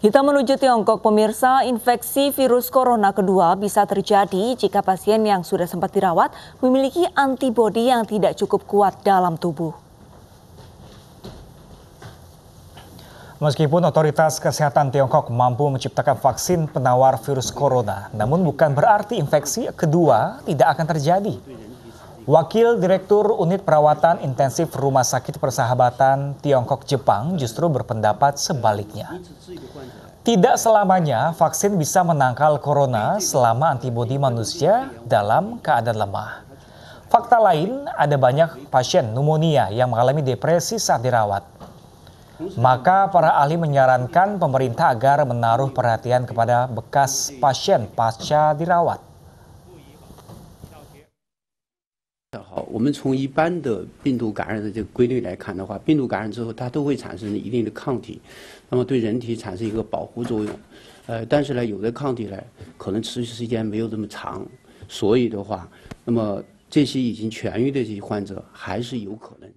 Kita menuju Tiongkok, pemirsa, infeksi virus corona kedua bisa terjadi jika pasien yang sudah sempat dirawat memiliki antibodi yang tidak cukup kuat dalam tubuh. Meskipun otoritas kesehatan Tiongkok mampu menciptakan vaksin penawar virus corona, namun bukan berarti infeksi kedua tidak akan terjadi. Wakil Direktur Unit Perawatan Intensif Rumah Sakit Persahabatan Tiongkok-Jepang justru berpendapat sebaliknya. Tidak selamanya vaksin bisa menangkal corona selama antibodi manusia dalam keadaan lemah. Fakta lain, ada banyak pasien pneumonia yang mengalami depresi saat dirawat. Maka para ahli menyarankan pemerintah agar menaruh perhatian kepada bekas pasien pasca dirawat. 好，我们从一般的病毒感染的这个规律来看的话，病毒感染之后，它都会产生一定的抗体，那么对人体产生一个保护作用。呃，但是呢，有的抗体呢，可能持续时间没有这么长，所以的话，那么这些已经痊愈的这些患者，还是有可能。